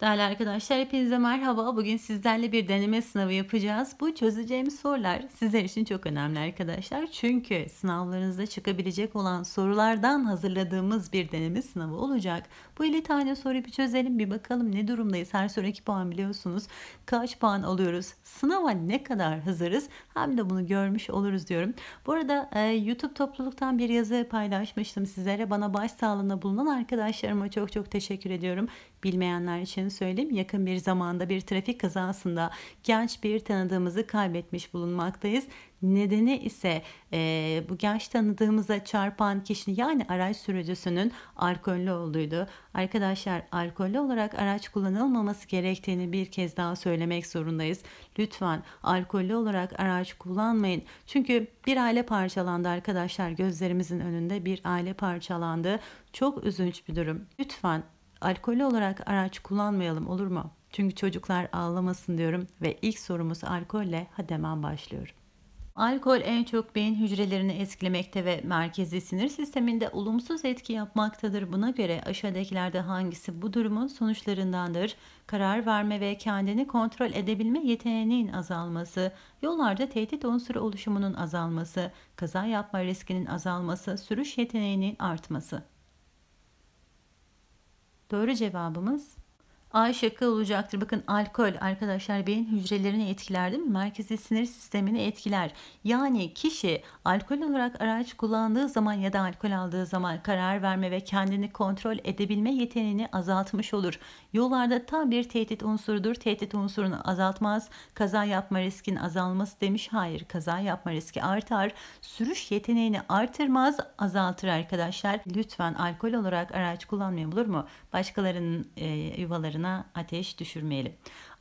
Değerli arkadaşlar hepinize merhaba. Bugün sizlerle bir deneme sınavı yapacağız. Bu çözeceğimiz sorular sizler için çok önemli arkadaşlar. Çünkü sınavlarınızda çıkabilecek olan sorulardan hazırladığımız bir deneme sınavı olacak. Bu 50 tane soruyu bir çözelim bir bakalım ne durumdayız. Her soru 2 puan biliyorsunuz. Kaç puan alıyoruz? Sınava ne kadar hazırız? Hem de bunu görmüş oluruz diyorum. Bu arada e, YouTube topluluktan bir yazı paylaşmıştım sizlere. Bana baş başsağlığına bulunan arkadaşlarıma çok çok teşekkür ediyorum. Bilmeyenler için söyleyeyim yakın bir zamanda bir trafik kazasında genç bir tanıdığımızı kaybetmiş bulunmaktayız. Nedeni ise e, bu genç tanıdığımıza çarpan kişinin yani araç sürücüsünün alkollü olduğuydu. Arkadaşlar alkollü olarak araç kullanılmaması gerektiğini bir kez daha söylemek zorundayız. Lütfen alkollü olarak araç kullanmayın. Çünkü bir aile parçalandı arkadaşlar gözlerimizin önünde bir aile parçalandı. Çok üzünç bir durum. Lütfen alkolü olarak araç kullanmayalım olur mu? Çünkü çocuklar ağlamasın diyorum ve ilk sorumuz alkolle hadi hemen başlıyorum. Alkol en çok beyin hücrelerini etkilemekte ve merkezi sinir sisteminde olumsuz etki yapmaktadır. Buna göre aşağıdakilerde hangisi bu durumun sonuçlarındandır? Karar verme ve kendini kontrol edebilme yeteneğinin azalması, yollarda tehdit unsuru oluşumunun azalması, kaza yapma riskinin azalması, sürüş yeteneğinin artması. Doğru cevabımız A şıkkı olacaktır. Bakın alkol arkadaşlar beyin hücrelerini etkiler değil mi? Merkezi sinir sistemini etkiler. Yani kişi alkol olarak araç kullandığı zaman ya da alkol aldığı zaman karar verme ve kendini kontrol edebilme yeteneğini azaltmış olur. Yollarda tam bir tehdit unsurudur. Tehdit unsurunu azaltmaz. Kaza yapma riskin azalması demiş. Hayır kaza yapma riski artar. Sürüş yeteneğini artırmaz azaltır arkadaşlar. Lütfen alkol olarak araç kullanmayın olur mu? Başkalarının e, yuvalarına ortamına ateş düşürmeyelim.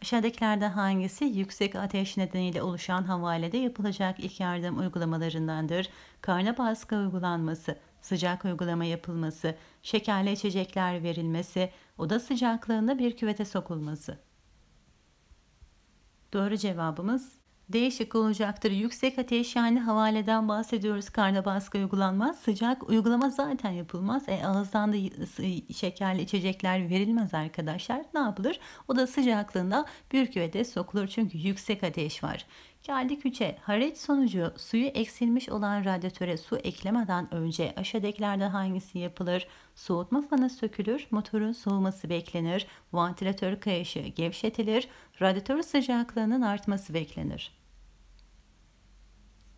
Aşağıdakilerde hangisi yüksek ateş nedeniyle oluşan havalede yapılacak ilk yardım uygulamalarındandır? Karna baskı uygulanması, sıcak uygulama yapılması, şekerli içecekler verilmesi, oda sıcaklığında bir küvete sokulması. Doğru cevabımız Değişik olacaktır. Yüksek ateş yani havaleden bahsediyoruz. Karna baskı uygulanmaz. Sıcak uygulama zaten yapılmaz. E, ağızdan da şekerli içecekler verilmez arkadaşlar. Ne yapılır? O da sıcaklığında bir küvede sokulur. Çünkü yüksek ateş var. Geldik 3'e. Hararet sonucu suyu eksilmiş olan radyatöre su eklemeden önce aşağıdakilerden hangisi yapılır? soğutma fanı sökülür, motorun soğuması beklenir, vantilatör kayışı gevşetilir, radyatör sıcaklığının artması beklenir.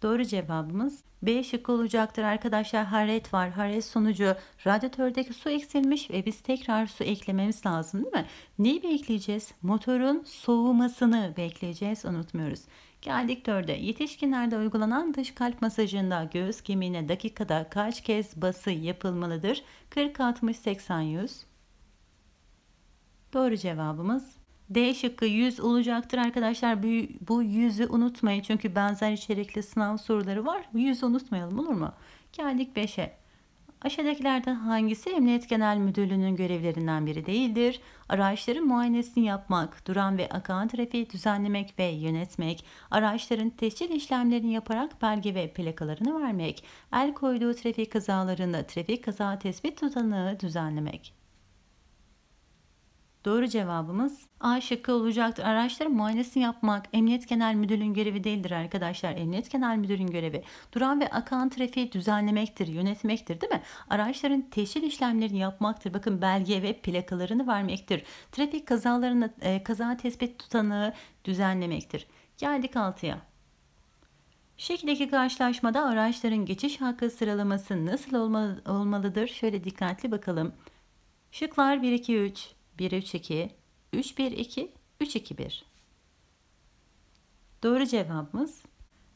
Doğru cevabımız B şıkkı olacaktır arkadaşlar. Haret var. Haret sonucu radyatördeki su eksilmiş ve biz tekrar su eklememiz lazım değil mi? Neyi bekleyeceğiz? Motorun soğumasını bekleyeceğiz. Unutmuyoruz. Geldik 4'e. Yetişkinlerde uygulanan dış kalp masajında göğüs kemiğine dakikada kaç kez bası yapılmalıdır? 40, 60, 80, 100. Doğru cevabımız D şıkkı 100 olacaktır arkadaşlar. Bu 100'ü unutmayın. Çünkü benzer içerikli sınav soruları var. 100'ü unutmayalım olur mu? Geldik 5'e. Aşağıdakilerden hangisi Emniyet Genel Müdürlüğü'nün görevlerinden biri değildir? Araçların muayenesini yapmak, duran ve akan trafiği düzenlemek ve yönetmek, araçların tescil işlemlerini yaparak belge ve plakalarını vermek, el koyduğu trafik kazalarında trafik kaza tespit tutanağı düzenlemek. Doğru cevabımız A şıkkı olacaktır. Araçların muayenesini yapmak Emniyet Genel Müdürlüğü'nün görevi değildir arkadaşlar. Emniyet Genel Müdürlüğü'nün görevi duran ve akan trafiği düzenlemektir, yönetmektir değil mi? Araçların teşhir işlemlerini yapmaktır. Bakın belge ve plakalarını vermektir. Trafik kazalarını e, kaza tespit tutanı düzenlemektir. Geldik 6'ya. Şekildeki karşılaşmada araçların geçiş hakkı sıralaması nasıl olmalıdır? Şöyle dikkatli bakalım. Şıklar 1, 2, 3. 1'e 3 2, 3 1 2, 3 2 1. Doğru cevabımız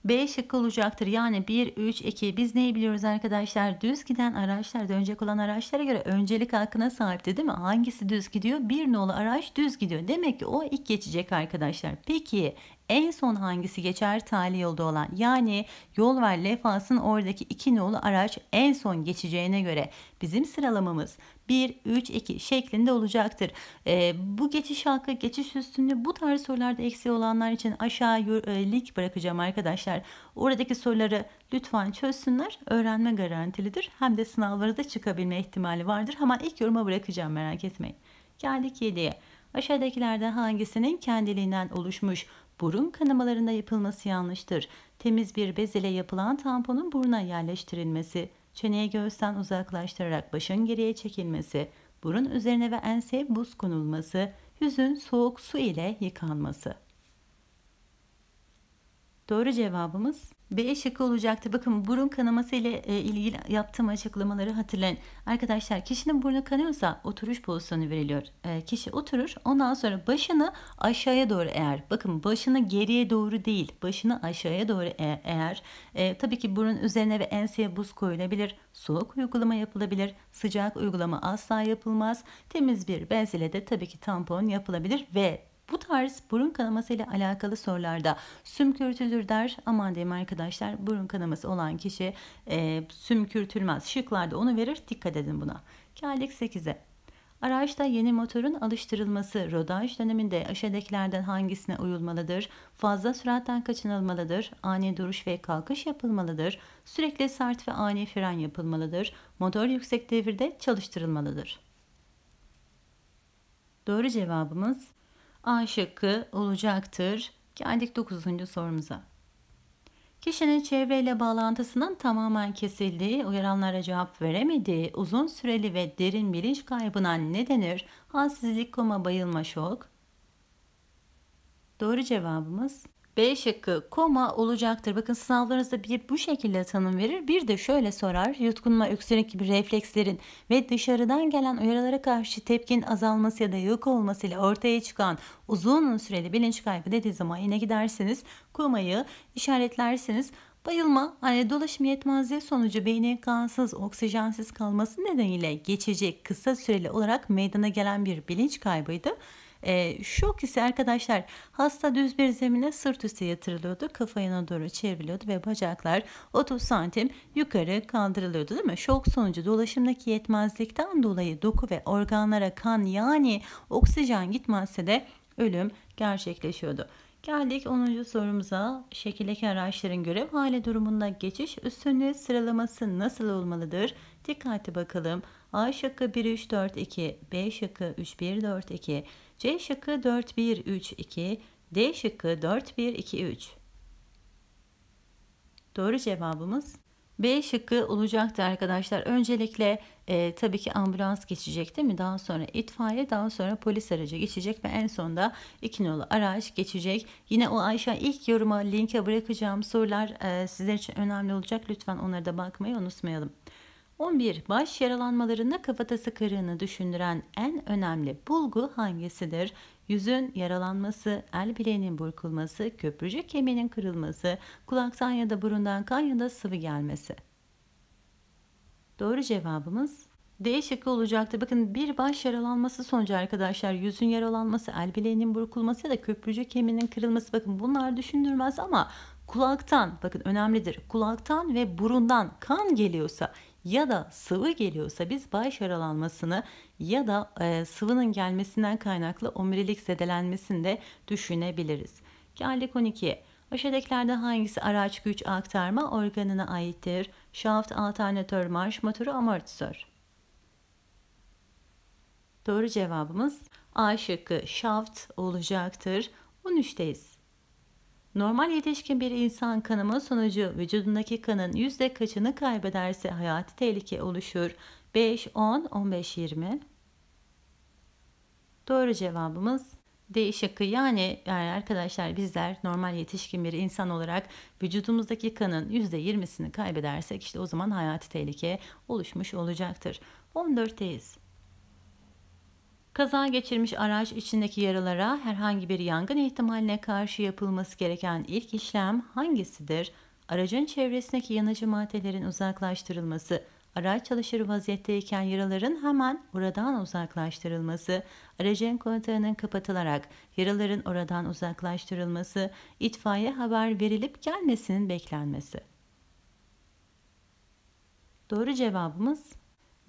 B şıkkı olacaktır. Yani 1, 3, 2. Biz neyi biliyoruz arkadaşlar? Düz giden araçlar dönecek olan araçlara göre öncelik hakkına sahipti değil mi? Hangisi düz gidiyor? Bir nolu araç düz gidiyor. Demek ki o ilk geçecek arkadaşlar. Peki en son hangisi geçer? Tali yolda olan. Yani yol ver lefasın oradaki iki nolu araç en son geçeceğine göre bizim sıralamamız 1, 3, 2 şeklinde olacaktır. E, bu geçiş halka, geçiş üstünlüğü bu tarz sorularda eksi olanlar için aşağı e, link bırakacağım arkadaşlar. Oradaki soruları lütfen çözsünler. Öğrenme garantilidir. Hem de sınavlara da çıkabilme ihtimali vardır. Hemen ilk yoruma bırakacağım merak etmeyin. Geldik 7'ye. Aşağıdakilerden hangisinin kendiliğinden oluşmuş burun kanamalarında yapılması yanlıştır? Temiz bir bez ile yapılan tamponun buruna yerleştirilmesi Çeneye göğüsten uzaklaştırarak başın geriye çekilmesi, burun üzerine ve ense buz konulması, yüzün soğuk su ile yıkanması. Doğru cevabımız B şıkkı olacaktı. Bakın burun kanaması ile e, ilgili yaptığım açıklamaları hatırlayın. Arkadaşlar kişinin burnu kanıyorsa oturuş pozisyonu veriliyor. E, kişi oturur. Ondan sonra başını aşağıya doğru eğer. Bakın başını geriye doğru değil. Başını aşağıya doğru e, eğer. E, tabii ki burun üzerine ve enseye buz koyulabilir. Soğuk uygulama yapılabilir. Sıcak uygulama asla yapılmaz. Temiz bir bez ile de tabii ki tampon yapılabilir ve bu tarz burun kanaması ile alakalı sorularda sümkürtülür der. Aman diyeyim arkadaşlar burun kanaması olan kişi e, sümkürtülmez. Şıklarda onu verir dikkat edin buna. Geldik 8'e. Araçta yeni motorun alıştırılması rodaj döneminde aşağıdakilerden hangisine uyulmalıdır? Fazla süratten kaçınılmalıdır. Ani duruş ve kalkış yapılmalıdır. Sürekli sert ve ani fren yapılmalıdır. Motor yüksek devirde çalıştırılmalıdır. Doğru cevabımız A şıkkı olacaktır. Geldik 9. sorumuza. Kişinin çevreyle bağlantısının tamamen kesildiği, uyaranlara cevap veremediği, uzun süreli ve derin bilinç kaybına ne denir? Halsizlik, koma, bayılma, şok. Doğru cevabımız B şıkkı koma olacaktır. Bakın sınavlarınızda bir bu şekilde tanım verir. Bir de şöyle sorar. Yutkunma, öksürük gibi reflekslerin ve dışarıdan gelen uyarılara karşı tepkin azalması ya da yok ile ortaya çıkan uzun süreli bilinç kaybı dediği zaman yine gidersiniz. Komayı işaretlersiniz. Bayılma, hani dolaşım yetmezliği sonucu beynin kansız, oksijensiz kalması nedeniyle geçecek kısa süreli olarak meydana gelen bir bilinç kaybıydı. E, şok ise arkadaşlar hasta düz bir zemine sırt üstü yatırılıyordu. Kafa yana doğru çevriliyordu ve bacaklar 30 santim yukarı kaldırılıyordu değil mi? Şok sonucu dolaşımdaki yetmezlikten dolayı doku ve organlara kan yani oksijen gitmezse de ölüm gerçekleşiyordu. Geldik 10. sorumuza. Şekildeki araçların görev hale durumunda geçiş üstünlüğü sıralaması nasıl olmalıdır? Dikkatli bakalım. A şıkkı 1 3 4 2, B şıkkı 3 1 4 2, C şıkkı 4-1-3-2, D şıkkı 4-1-2-3. Doğru cevabımız B şıkkı olacaktı arkadaşlar. Öncelikle e, tabii ki ambulans geçecek değil mi? Daha sonra itfaiye, daha sonra polis aracı geçecek ve en sonda iki nolu araç geçecek. Yine o Ayşe ilk yoruma linke bırakacağım sorular e, sizler için önemli olacak. Lütfen onlara da bakmayı unutmayalım. 11. Baş yaralanmalarında kafatası kırığını düşündüren en önemli bulgu hangisidir? Yüzün yaralanması, el bileğinin burkulması, köprücük kemiğinin kırılması, kulaktan ya da burundan kan ya da sıvı gelmesi. Doğru cevabımız D şıkkı olacaktı. Bakın bir baş yaralanması sonucu arkadaşlar yüzün yaralanması, el bileğinin burkulması ya da köprücük kemiğinin kırılması bakın bunlar düşündürmez ama kulaktan bakın önemlidir. Kulaktan ve burundan kan geliyorsa ya da sıvı geliyorsa biz bağış yaralanmasını ya da e, sıvının gelmesinden kaynaklı omurilik zedelenmesini de düşünebiliriz. Geldik 12. Aşağıdakilerden hangisi araç güç aktarma organına aittir? Şaft, alternatör, marş, motoru, amortisör. Doğru cevabımız A şıkkı şaft olacaktır. 13'teyiz. Normal yetişkin bir insan kanama sonucu vücudundaki kanın yüzde kaçını kaybederse hayati tehlike oluşur. 5, 10, 15, 20. Doğru cevabımız D şıkkı yani, yani arkadaşlar bizler normal yetişkin bir insan olarak vücudumuzdaki kanın %20'sini kaybedersek işte o zaman hayati tehlike oluşmuş olacaktır. 14'teyiz. Kaza geçirmiş araç içindeki yaralara herhangi bir yangın ihtimaline karşı yapılması gereken ilk işlem hangisidir? Aracın çevresindeki yanıcı maddelerin uzaklaştırılması, araç çalışır vaziyetteyken yaraların hemen oradan uzaklaştırılması, aracın kontağının kapatılarak yaraların oradan uzaklaştırılması, itfaiye haber verilip gelmesinin beklenmesi. Doğru cevabımız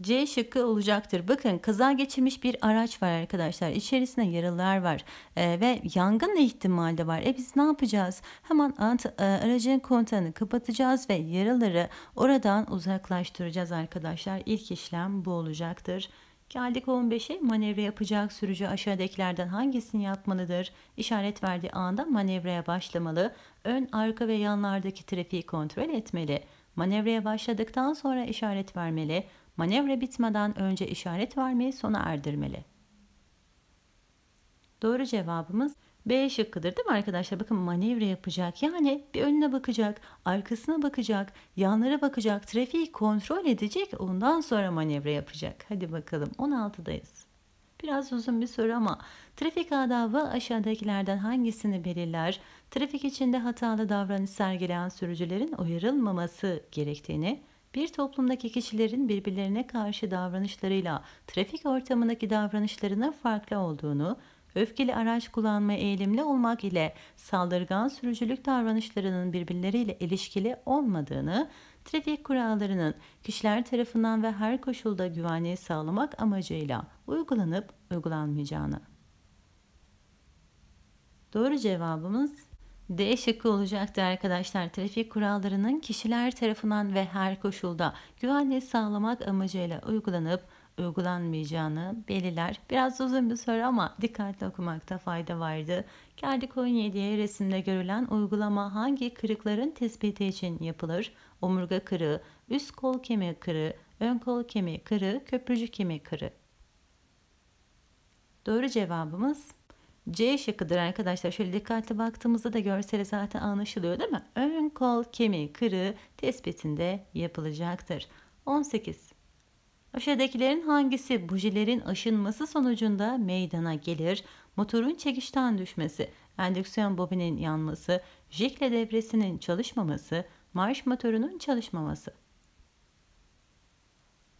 C şıkkı olacaktır. Bakın kaza geçirmiş bir araç var arkadaşlar. İçerisinde yaralılar var e, ve yangın ihtimali de var. E biz ne yapacağız? Hemen ant, e, aracın kontağını kapatacağız ve yaraları oradan uzaklaştıracağız arkadaşlar. İlk işlem bu olacaktır. Geldik 15'e manevra yapacak sürücü aşağıdakilerden hangisini yapmalıdır? İşaret verdiği anda manevraya başlamalı, ön, arka ve yanlardaki trafiği kontrol etmeli, manevraya başladıktan sonra işaret vermeli, manevra bitmeden önce işaret vermeyi sona erdirmeli. Doğru cevabımız B şıkkıdır değil mi arkadaşlar? Bakın manevra yapacak. Yani bir önüne bakacak, arkasına bakacak, yanlara bakacak, trafiği kontrol edecek. Ondan sonra manevra yapacak. Hadi bakalım 16'dayız. Biraz uzun bir soru ama trafik adabı aşağıdakilerden hangisini belirler? Trafik içinde hatalı davranış sergileyen sürücülerin uyarılmaması gerektiğini, bir toplumdaki kişilerin birbirlerine karşı davranışlarıyla trafik ortamındaki davranışlarının farklı olduğunu, öfkeli araç kullanma eğilimli olmak ile saldırgan sürücülük davranışlarının birbirleriyle ilişkili olmadığını, trafik kurallarının kişiler tarafından ve her koşulda güvenliği sağlamak amacıyla uygulanıp uygulanmayacağını. Doğru cevabımız D şıkkı olacaktı arkadaşlar. Trafik kurallarının kişiler tarafından ve her koşulda güvenliği sağlamak amacıyla uygulanıp uygulanmayacağını belirler. Biraz uzun bir soru ama dikkatli okumakta fayda vardı. Geldi koyun yediye resimde görülen uygulama hangi kırıkların tespiti için yapılır? Omurga kırığı, üst kol kemiği kırığı, ön kol kemiği kırığı, köprücük kemiği kırığı. Doğru cevabımız C şıkkıdır arkadaşlar. Şöyle dikkatli baktığımızda da görseli zaten anlaşılıyor değil mi? Ön kol kemiği kırığı tespitinde yapılacaktır. 18. Aşağıdakilerin hangisi bujilerin aşınması sonucunda meydana gelir? Motorun çekişten düşmesi, endüksiyon bobinin yanması, jikle devresinin çalışmaması, marş motorunun çalışmaması.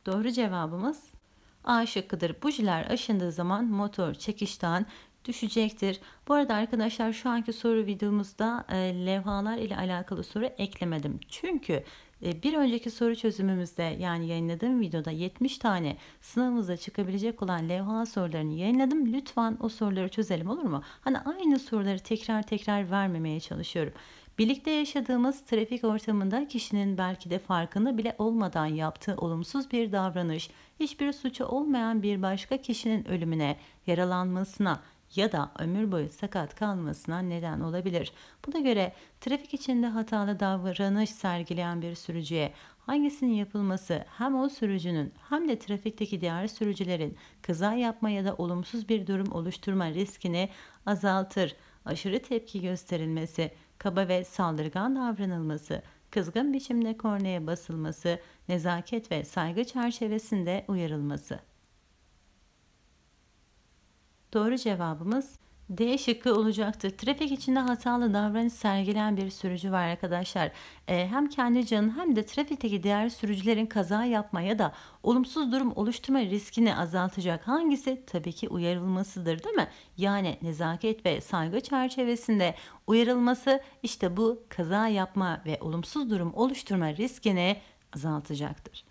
Doğru cevabımız A şıkkıdır. Bujiler aşındığı zaman motor çekişten, düşecektir. Bu arada arkadaşlar şu anki soru videomuzda e, levhalar ile alakalı soru eklemedim. Çünkü e, bir önceki soru çözümümüzde yani yayınladığım videoda 70 tane sınavımıza çıkabilecek olan levha sorularını yayınladım. Lütfen o soruları çözelim olur mu? Hani aynı soruları tekrar tekrar vermemeye çalışıyorum. Birlikte yaşadığımız trafik ortamında kişinin belki de farkında bile olmadan yaptığı olumsuz bir davranış, hiçbir suçu olmayan bir başka kişinin ölümüne, yaralanmasına ya da ömür boyu sakat kalmasına neden olabilir. Buna göre trafik içinde hatalı davranış sergileyen bir sürücüye hangisinin yapılması hem o sürücünün hem de trafikteki diğer sürücülerin kaza yapma ya da olumsuz bir durum oluşturma riskini azaltır. Aşırı tepki gösterilmesi, kaba ve saldırgan davranılması, kızgın biçimde korneye basılması, nezaket ve saygı çerçevesinde uyarılması. Doğru cevabımız D şıkkı olacaktır. Trafik içinde hatalı davranış sergilen bir sürücü var arkadaşlar. Ee, hem kendi canı hem de trafikteki diğer sürücülerin kaza yapmaya da olumsuz durum oluşturma riskini azaltacak hangisi? Tabii ki uyarılmasıdır değil mi? Yani nezaket ve saygı çerçevesinde uyarılması işte bu kaza yapma ve olumsuz durum oluşturma riskini azaltacaktır.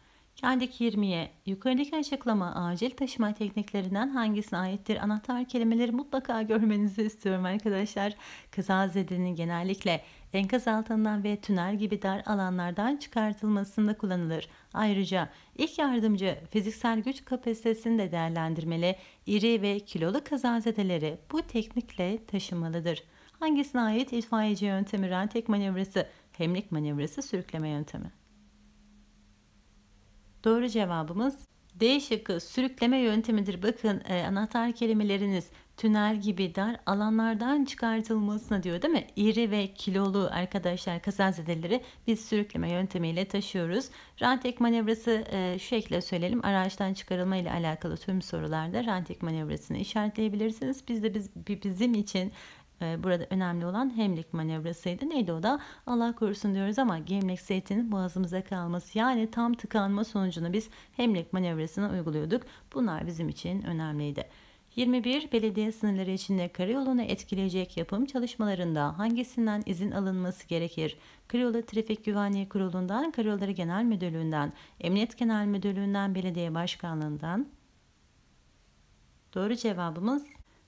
Geldik 20'ye. Yukarıdaki açıklama acil taşıma tekniklerinden hangisine aittir? Anahtar kelimeleri mutlaka görmenizi istiyorum arkadaşlar. Kaza Kazazedenin genellikle enkaz altından ve tünel gibi dar alanlardan çıkartılmasında kullanılır. Ayrıca ilk yardımcı fiziksel güç kapasitesini de değerlendirmeli. İri ve kilolu kazazedeleri bu teknikle taşımalıdır. Hangisine ait itfaiyeci yöntemi, rentek manevrası, hemlik manevrası, sürükleme yöntemi? Doğru cevabımız D şıkkı sürükleme yöntemidir. Bakın e, anahtar kelimeleriniz tünel gibi dar alanlardan çıkartılmasına diyor değil mi? İri ve kilolu arkadaşlar kazazedeleri biz sürükleme yöntemiyle taşıyoruz. Rantek manevrası e, şu şekilde söyleyelim. Araçtan çıkarılma ile alakalı tüm sorularda rantek manevrasını işaretleyebilirsiniz. Biz de biz, bizim için e, burada önemli olan Hemlik manevrasıydı. Neydi o da? Allah korusun diyoruz ama Gemlik zeytinin boğazımıza kalması yani tam tıkanma sonucunu biz Hemlik manevrasına uyguluyorduk. Bunlar bizim için önemliydi. 21 belediye sınırları içinde karayolunu etkileyecek yapım çalışmalarında hangisinden izin alınması gerekir? Karayolu Trafik Güvenliği Kurulu'ndan, Karayolları Genel Müdürlüğü'nden, Emniyet Genel Müdürlüğü'nden, Belediye Başkanlığı'ndan. Doğru cevabımız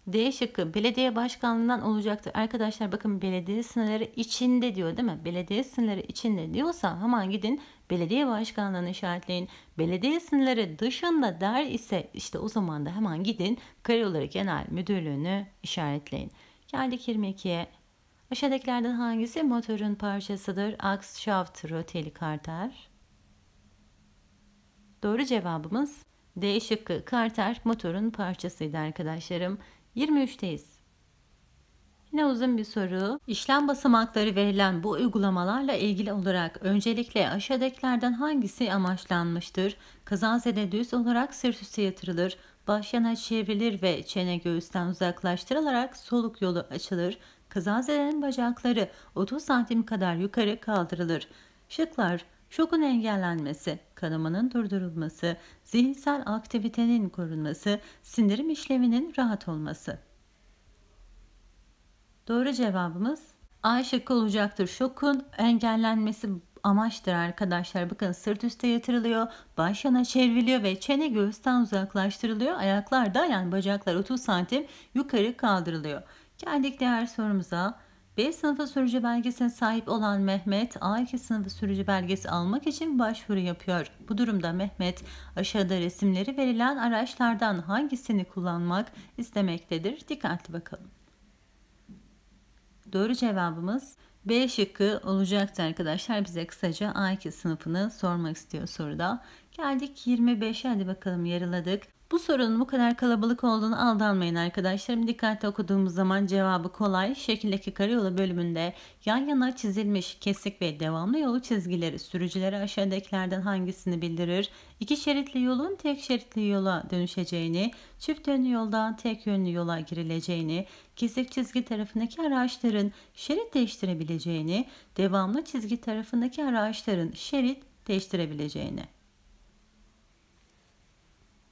D şıkkı belediye başkanlığından olacaktır. Arkadaşlar bakın belediye sınırları içinde diyor değil mi? Belediye sınırları içinde diyorsa hemen gidin belediye başkanlığını işaretleyin. Belediye sınırları dışında der ise işte o zaman da hemen gidin Karayolları Genel Müdürlüğü'nü işaretleyin. Geldik 22'ye. Aşağıdakilerden hangisi motorun parçasıdır? Aks, şaft, roteli karter. Doğru cevabımız D şıkkı karter motorun parçasıydı arkadaşlarım. 23'teyiz. Yine uzun bir soru. İşlem basamakları verilen bu uygulamalarla ilgili olarak öncelikle aşağıdakilerden hangisi amaçlanmıştır? Kazazede düz olarak sırt üstü yatırılır, baş yana çevrilir ve çene göğüsten uzaklaştırılarak soluk yolu açılır. Kazazedenin bacakları 30 santim kadar yukarı kaldırılır. Şıklar şokun engellenmesi, kanamanın durdurulması, zihinsel aktivitenin korunması, sindirim işlevinin rahat olması. Doğru cevabımız A şıkkı olacaktır. Şokun engellenmesi amaçtır arkadaşlar. Bakın sırt üstte yatırılıyor, baş yana çevriliyor ve çene göğüsten uzaklaştırılıyor. Ayaklar da yani bacaklar 30 santim yukarı kaldırılıyor. Geldik diğer sorumuza. B sınıfı sürücü belgesine sahip olan Mehmet A2 sınıfı sürücü belgesi almak için başvuru yapıyor. Bu durumda Mehmet aşağıda resimleri verilen araçlardan hangisini kullanmak istemektedir? Dikkatli bakalım. Doğru cevabımız B şıkkı olacaktı arkadaşlar. Bize kısaca A2 sınıfını sormak istiyor soruda. Geldik 25'e hadi bakalım yarıladık. Bu sorunun bu kadar kalabalık olduğunu aldanmayın arkadaşlarım. Dikkatli okuduğumuz zaman cevabı kolay. Şekildeki karayolu bölümünde yan yana çizilmiş kesik ve devamlı yolu çizgileri sürücüleri aşağıdakilerden hangisini bildirir? İki şeritli yolun tek şeritli yola dönüşeceğini, çift yönlü yoldan tek yönlü yola girileceğini, kesik çizgi tarafındaki araçların şerit değiştirebileceğini, devamlı çizgi tarafındaki araçların şerit değiştirebileceğini.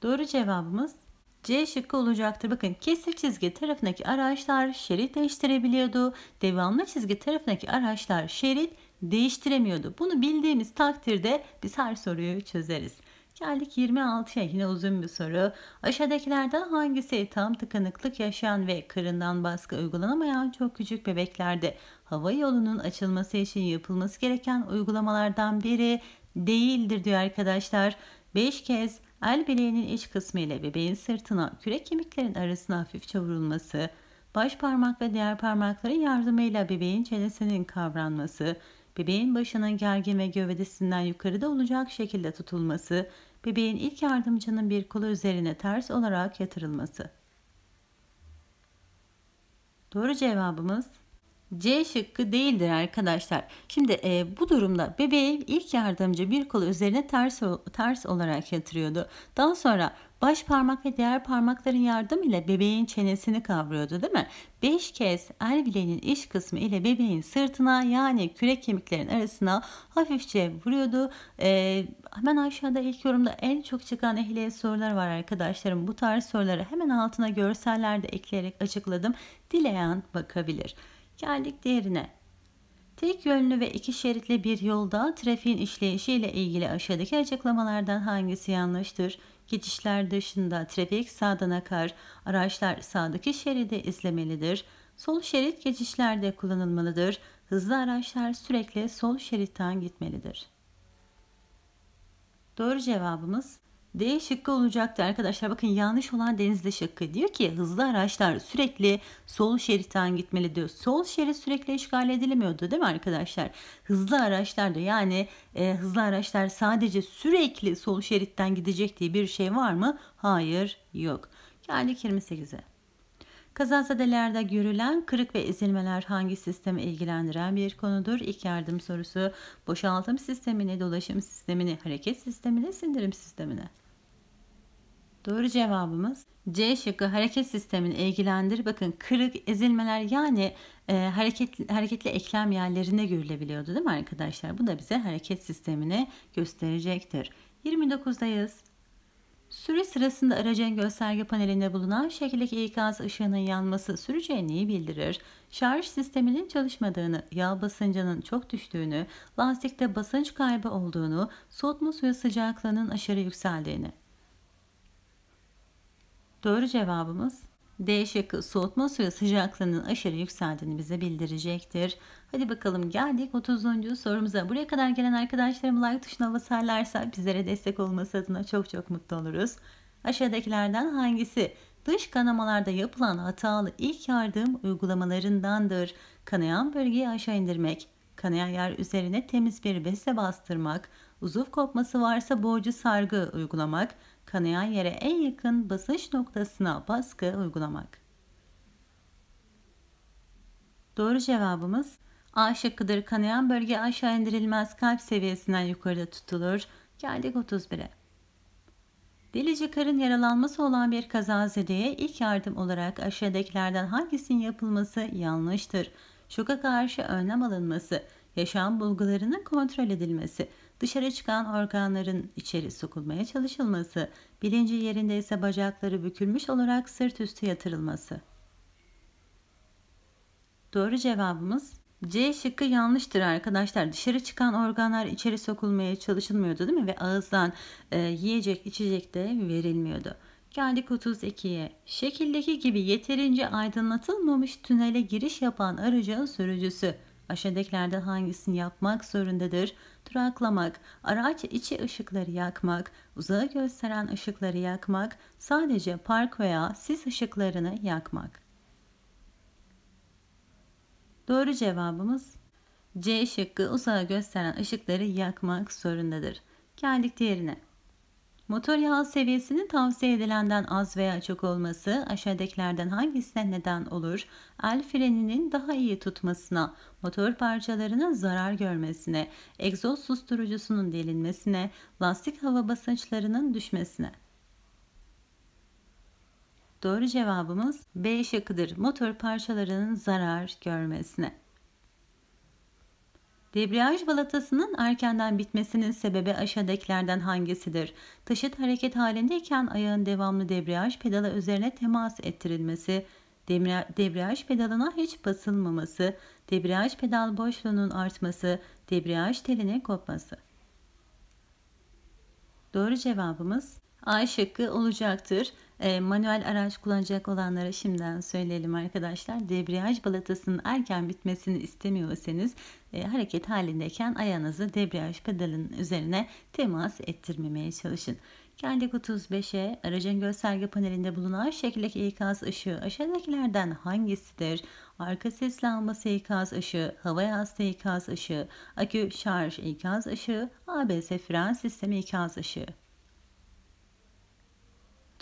Doğru cevabımız C şıkkı olacaktır. Bakın kesir çizgi tarafındaki araçlar şerit değiştirebiliyordu. Devamlı çizgi tarafındaki araçlar şerit değiştiremiyordu. Bunu bildiğimiz takdirde biz her soruyu çözeriz. Geldik 26'ya yine uzun bir soru. Aşağıdakilerden hangisi tam tıkanıklık yaşayan ve karından baskı uygulanamayan çok küçük bebeklerde hava yolunun açılması için yapılması gereken uygulamalardan biri değildir diyor arkadaşlar. 5 kez el bileğinin iç kısmı ile bebeğin sırtına, kürek kemiklerin arasına hafif vurulması, baş parmak ve diğer parmakların yardımıyla bebeğin çenesinin kavranması, bebeğin başının gergin ve gövdesinden yukarıda olacak şekilde tutulması, bebeğin ilk yardımcının bir kolu üzerine ters olarak yatırılması. Doğru cevabımız C şıkkı değildir arkadaşlar. Şimdi e, bu durumda bebeği ilk yardımcı bir kolu üzerine ters, ters olarak yatırıyordu. Daha sonra baş parmak ve diğer parmakların yardımıyla bebeğin çenesini kavruyordu değil mi? 5 kez el bileğinin iç kısmı ile bebeğin sırtına yani kürek kemiklerin arasına hafifçe vuruyordu. Ee, hemen aşağıda ilk yorumda en çok çıkan ehliyet sorular var arkadaşlarım. Bu tarz soruları hemen altına görsellerde ekleyerek açıkladım. Dileyen bakabilir. Geldik diğerine. Tek yönlü ve iki şeritli bir yolda trafiğin işleyişiyle ilgili aşağıdaki açıklamalardan hangisi yanlıştır? Geçişler dışında trafik sağdan akar, araçlar sağdaki şeride izlemelidir. Sol şerit geçişlerde kullanılmalıdır. Hızlı araçlar sürekli sol şeritten gitmelidir. Doğru cevabımız D şıkkı olacaktı arkadaşlar. Bakın yanlış olan denizde şıkkı. Diyor ki hızlı araçlar sürekli sol şeritten gitmeli diyor. Sol şerit sürekli işgal edilemiyordu değil mi arkadaşlar? Hızlı araçlar da Yani e, hızlı araçlar sadece sürekli sol şeritten gidecek diye bir şey var mı? Hayır yok. Geldik 28'e. Kazazadelerde görülen kırık ve ezilmeler hangi sistemi ilgilendiren bir konudur? İlk yardım sorusu boşaltım sistemini, dolaşım sistemini, hareket sistemini, sindirim sistemini. Doğru cevabımız C şıkkı hareket sistemini ilgilendir. Bakın kırık, ezilmeler yani e, hareket, hareketli eklem yerlerinde görülebiliyordu değil mi arkadaşlar? Bu da bize hareket sistemini gösterecektir. 29'dayız. Sürü sırasında aracın gösterge panelinde bulunan şekildeki ikaz ışığının yanması sürücüye neyi bildirir? Şarj sisteminin çalışmadığını, yağ basıncının çok düştüğünü, lastikte basınç kaybı olduğunu, soğutma suyu sıcaklığının aşırı yükseldiğini. Doğru cevabımız D şıkkı soğutma suyu sıcaklığının aşırı yükseldiğini bize bildirecektir. Hadi bakalım geldik 30. sorumuza. Buraya kadar gelen arkadaşlarım like tuşuna basarlarsa bizlere destek olması adına çok çok mutlu oluruz. Aşağıdakilerden hangisi dış kanamalarda yapılan hatalı ilk yardım uygulamalarındandır? Kanayan bölgeyi aşağı indirmek, kanayan yer üzerine temiz bir bezle bastırmak, uzuv kopması varsa borcu sargı uygulamak, kanayan yere en yakın basınç noktasına baskı uygulamak. Doğru cevabımız A şıkkıdır. Kanayan bölge aşağı indirilmez kalp seviyesinden yukarıda tutulur. Geldik 31'e. Delici karın yaralanması olan bir kazazedeye ilk yardım olarak aşağıdakilerden hangisinin yapılması yanlıştır? Şoka karşı önlem alınması, yaşam bulgularının kontrol edilmesi, Dışarı çıkan organların içeri sokulmaya çalışılması, bilinci yerinde ise bacakları bükülmüş olarak sırt üstü yatırılması. Doğru cevabımız C şıkkı yanlıştır arkadaşlar. Dışarı çıkan organlar içeri sokulmaya çalışılmıyordu değil mi? Ve ağızdan e, yiyecek içecek de verilmiyordu. Geldik 32'ye. Şekildeki gibi yeterince aydınlatılmamış tünele giriş yapan aracın sürücüsü aşağıdakilerden hangisini yapmak zorundadır? duraklamak, araç içi ışıkları yakmak, uzağı gösteren ışıkları yakmak, sadece park veya sis ışıklarını yakmak. Doğru cevabımız C şıkkı uzağı gösteren ışıkları yakmak zorundadır. Geldik diğerine. Motor yağ seviyesinin tavsiye edilenden az veya çok olması aşağıdakilerden hangisine neden olur? El freninin daha iyi tutmasına, motor parçalarının zarar görmesine, egzoz susturucusunun delinmesine, lastik hava basınçlarının düşmesine. Doğru cevabımız B şıkkıdır. Motor parçalarının zarar görmesine. Debriyaj balatasının erkenden bitmesinin sebebi aşağıdakilerden hangisidir? Taşıt hareket halindeyken ayağın devamlı debriyaj pedala üzerine temas ettirilmesi, debriyaj pedalına hiç basılmaması, debriyaj pedal boşluğunun artması, debriyaj teline kopması. Doğru cevabımız A şıkkı olacaktır. E, manuel araç kullanacak olanlara şimdiden söyleyelim arkadaşlar. Debriyaj balatasının erken bitmesini istemiyorsanız e, hareket halindeyken ayağınızı debriyaj pedalının üzerine temas ettirmemeye çalışın. Geldik 35'e. Aracın gösterge panelinde bulunan şekildeki ikaz ışığı aşağıdakilerden hangisidir? Arka ses lambası ikaz ışığı, hava yastığı ikaz ışığı, akü şarj ikaz ışığı, ABS fren sistemi ikaz ışığı.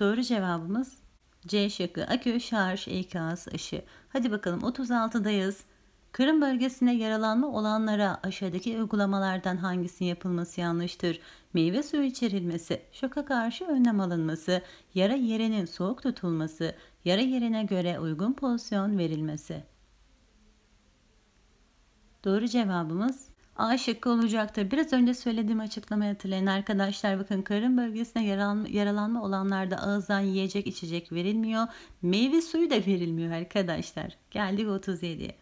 Doğru cevabımız C şıkkı. Akü, şarj, ikaz, aşı. Hadi bakalım 36'dayız. Kırım bölgesine yaralanma olanlara aşağıdaki uygulamalardan hangisinin yapılması yanlıştır? Meyve suyu içirilmesi, şoka karşı önlem alınması, yara yerinin soğuk tutulması, yara yerine göre uygun pozisyon verilmesi. Doğru cevabımız A şıkkı olacaktır. Biraz önce söylediğim açıklamayı hatırlayın arkadaşlar. Bakın karın bölgesine yaralanma, olanlarda ağızdan yiyecek içecek verilmiyor. Meyve suyu da verilmiyor arkadaşlar. Geldik 37'ye.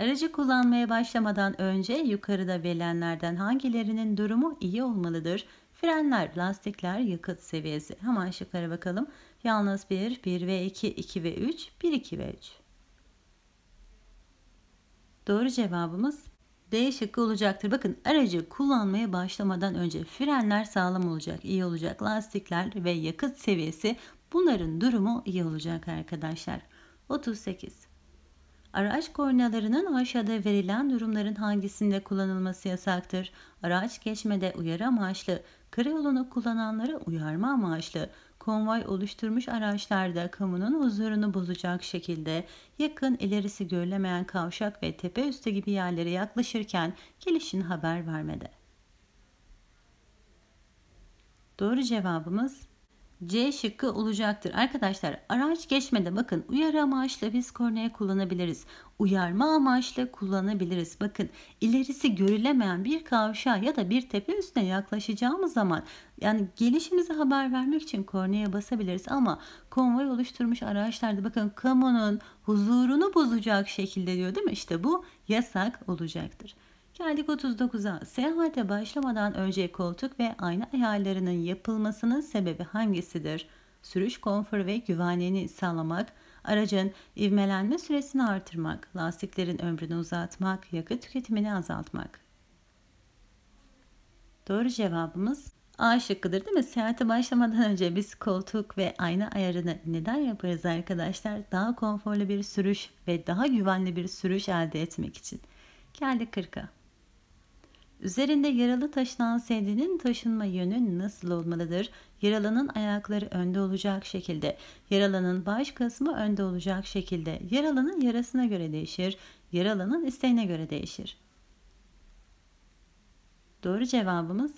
Aracı kullanmaya başlamadan önce yukarıda verilenlerden hangilerinin durumu iyi olmalıdır? Frenler, lastikler, yakıt seviyesi. Hemen şıklara bakalım. Yalnız 1, 1 ve 2, 2 ve 3, 1, 2 ve 3. Doğru cevabımız D şıkkı olacaktır. Bakın aracı kullanmaya başlamadan önce frenler sağlam olacak, iyi olacak. Lastikler ve yakıt seviyesi bunların durumu iyi olacak arkadaşlar. 38. Araç kornalarının aşağıda verilen durumların hangisinde kullanılması yasaktır? Araç geçmede uyarı amaçlı, karayolunu kullananları uyarma amaçlı, konvoy oluşturmuş araçlarda kamunun huzurunu bozacak şekilde yakın ilerisi görülemeyen kavşak ve tepe üstü gibi yerlere yaklaşırken gelişin haber vermedi. Doğru cevabımız C şıkkı olacaktır. Arkadaşlar araç geçmede bakın uyarı amaçlı biz korneye kullanabiliriz. Uyarma amaçlı kullanabiliriz. Bakın ilerisi görülemeyen bir kavşağa ya da bir tepe üstüne yaklaşacağımız zaman yani gelişimize haber vermek için korneye basabiliriz ama konvoy oluşturmuş araçlarda bakın kamunun huzurunu bozacak şekilde diyor değil mi? İşte bu yasak olacaktır geldik 39'a. Seyahate başlamadan önce koltuk ve ayna ayarlarının yapılmasının sebebi hangisidir? Sürüş konforu ve güvenliğini sağlamak, aracın ivmelenme süresini artırmak, lastiklerin ömrünü uzatmak, yakıt tüketimini azaltmak. Doğru cevabımız A şıkkıdır değil mi? Seyahate başlamadan önce biz koltuk ve ayna ayarını neden yaparız arkadaşlar? Daha konforlu bir sürüş ve daha güvenli bir sürüş elde etmek için. Geldi 40'a. Üzerinde yaralı taşınan sedyenin taşınma yönü nasıl olmalıdır? Yaralının ayakları önde olacak şekilde, yaralının baş kısmı önde olacak şekilde, yaralının yarasına göre değişir, yaralının isteğine göre değişir. Doğru cevabımız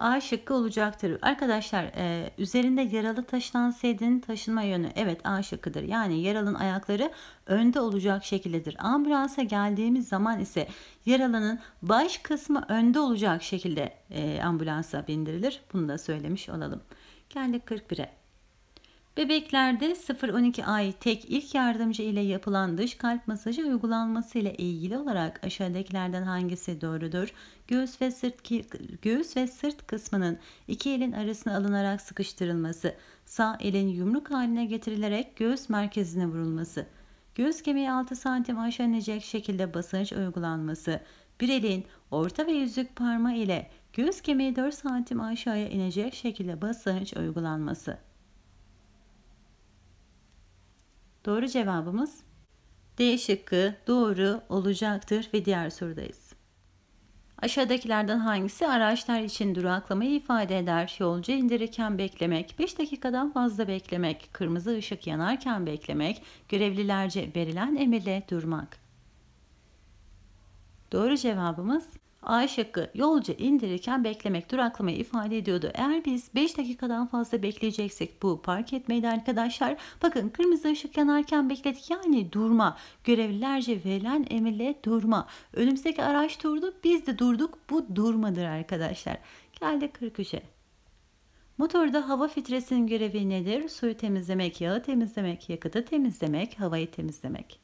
A şıkkı olacaktır. Arkadaşlar e, üzerinde yaralı taşınan sedyenin taşınma yönü evet A şıkkıdır. Yani yaralının ayakları önde olacak şekildedir. Ambulansa geldiğimiz zaman ise yaralının baş kısmı önde olacak şekilde e, ambulansa bindirilir. Bunu da söylemiş olalım. Geldik 41'e. Bebeklerde 0-12 ay tek ilk yardımcı ile yapılan dış kalp masajı uygulanması ile ilgili olarak aşağıdakilerden hangisi doğrudur? Göğüs ve sırt göğüs ve sırt kısmının iki elin arasına alınarak sıkıştırılması, sağ elin yumruk haline getirilerek göğüs merkezine vurulması, göğüs kemiği 6 santim aşağı inecek şekilde basınç uygulanması, bir elin orta ve yüzük parmağı ile göğüs kemiği 4 santim aşağıya inecek şekilde basınç uygulanması. Doğru cevabımız D şıkkı doğru olacaktır ve diğer sorudayız. Aşağıdakilerden hangisi araçlar için duraklamayı ifade eder? Yolcu indirirken beklemek, 5 dakikadan fazla beklemek, kırmızı ışık yanarken beklemek, görevlilerce verilen emirle durmak. Doğru cevabımız A şıkkı yolcu indirirken beklemek duraklamayı ifade ediyordu. Eğer biz 5 dakikadan fazla bekleyeceksek bu park etmeydi arkadaşlar. Bakın kırmızı ışık yanarken bekledik yani durma. Görevlilerce verilen emirle durma. Önümüzdeki araç durdu biz de durduk bu durmadır arkadaşlar. Geldi 43'e. Motorda hava filtresinin görevi nedir? Suyu temizlemek, yağı temizlemek, yakıtı temizlemek, havayı temizlemek.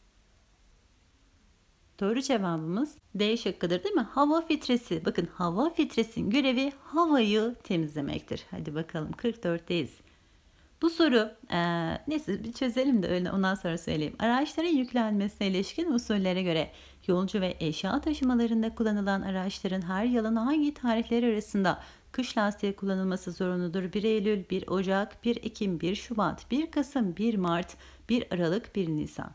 Doğru cevabımız D şıkkıdır değil mi? Hava filtresi. Bakın hava filtresinin görevi havayı temizlemektir. Hadi bakalım 44'teyiz. Bu soru e, neyse bir çözelim de öyle ondan sonra söyleyeyim. Araçların yüklenmesine ilişkin usullere göre yolcu ve eşya taşımalarında kullanılan araçların her yılın hangi tarihler arasında kış lastiği kullanılması zorunludur? 1 Eylül, 1 Ocak, 1 Ekim, 1 Şubat, 1 Kasım, 1 Mart, 1 Aralık, 1 Nisan.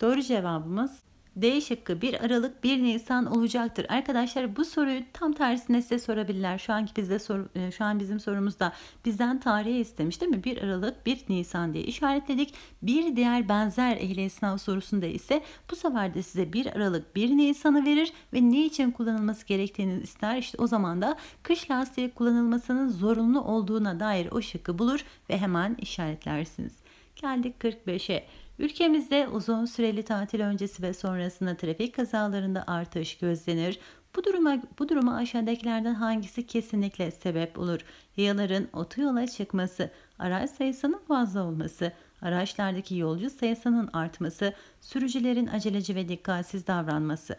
Doğru cevabımız D şıkkı 1 Aralık 1 Nisan olacaktır. Arkadaşlar bu soruyu tam tersine size sorabilirler. Şu anki bizde soru, e, şu an bizim sorumuzda bizden tarihi istemiş değil mi? 1 Aralık 1 Nisan diye işaretledik. Bir diğer benzer ehli sınav sorusunda ise bu sefer de size 1 Aralık 1 Nisan'ı verir ve ne için kullanılması gerektiğini ister. İşte o zaman da kış lastiği kullanılmasının zorunlu olduğuna dair o şıkkı bulur ve hemen işaretlersiniz. Geldik 45'e. Ülkemizde uzun süreli tatil öncesi ve sonrasında trafik kazalarında artış gözlenir. Bu duruma, bu duruma aşağıdakilerden hangisi kesinlikle sebep olur? Yayaların otoyola çıkması, araç sayısının fazla olması, araçlardaki yolcu sayısının artması, sürücülerin aceleci ve dikkatsiz davranması.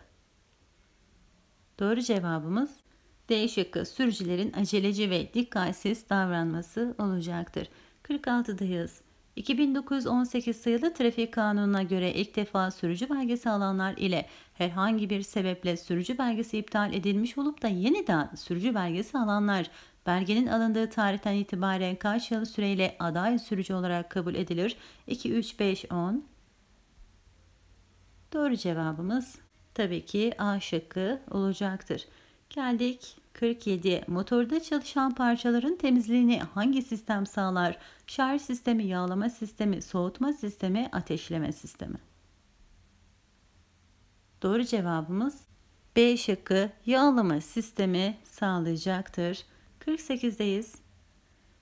Doğru cevabımız D şıkkı sürücülerin aceleci ve dikkatsiz davranması olacaktır. 46'dayız. 2918 sayılı trafik kanununa göre ilk defa sürücü belgesi alanlar ile herhangi bir sebeple sürücü belgesi iptal edilmiş olup da yeniden sürücü belgesi alanlar belgenin alındığı tarihten itibaren kaç yıl süreyle aday sürücü olarak kabul edilir? 2, 3, 5, 10. Doğru cevabımız tabii ki A şıkkı olacaktır. Geldik 47. Motorda çalışan parçaların temizliğini hangi sistem sağlar? Şarj sistemi, yağlama sistemi, soğutma sistemi, ateşleme sistemi. Doğru cevabımız B şıkkı yağlama sistemi sağlayacaktır. 48'deyiz.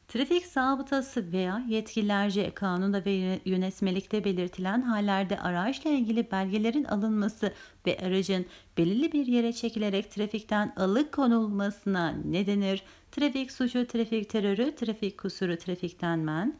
Trafik zabıtası veya yetkililerce kanunda ve yönetmelikte belirtilen hallerde araçla ilgili belgelerin alınması ve aracın belirli bir yere çekilerek trafikten alıkonulmasına ne denir? Trafik suçu, trafik terörü, trafik kusuru, trafikten men.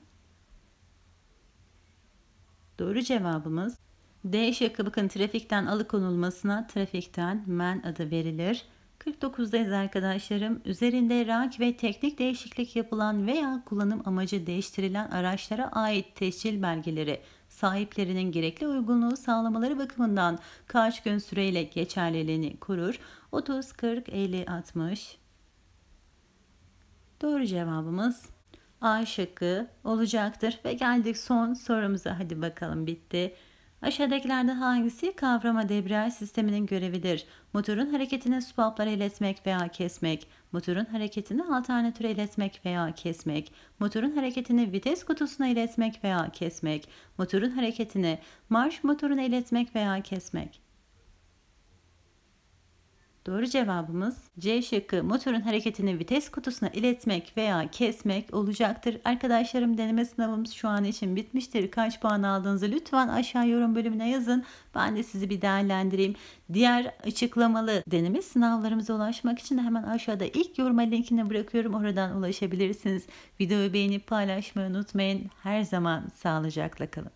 Doğru cevabımız D şıkkı bakın trafikten alıkonulmasına trafikten men adı verilir. 49'dayız arkadaşlarım. Üzerinde rak ve teknik değişiklik yapılan veya kullanım amacı değiştirilen araçlara ait tescil belgeleri sahiplerinin gerekli uygunluğu sağlamaları bakımından kaç gün süreyle geçerliliğini korur. 30, 40, 50, 60. Doğru cevabımız A şıkkı olacaktır. Ve geldik son sorumuza. Hadi bakalım bitti. Aşağıdakilerden hangisi kavrama debriyaj sisteminin görevidir? Motorun hareketini swaplara iletmek veya kesmek, motorun hareketini alternatöre iletmek veya kesmek, motorun hareketini vites kutusuna iletmek veya kesmek, motorun hareketini marş motoruna iletmek veya kesmek. Doğru cevabımız C şıkkı motorun hareketini vites kutusuna iletmek veya kesmek olacaktır. Arkadaşlarım deneme sınavımız şu an için bitmiştir. Kaç puan aldığınızı lütfen aşağı yorum bölümüne yazın. Ben de sizi bir değerlendireyim. Diğer açıklamalı deneme sınavlarımıza ulaşmak için de hemen aşağıda ilk yoruma linkini bırakıyorum. Oradan ulaşabilirsiniz. Videoyu beğenip paylaşmayı unutmayın. Her zaman sağlıcakla kalın.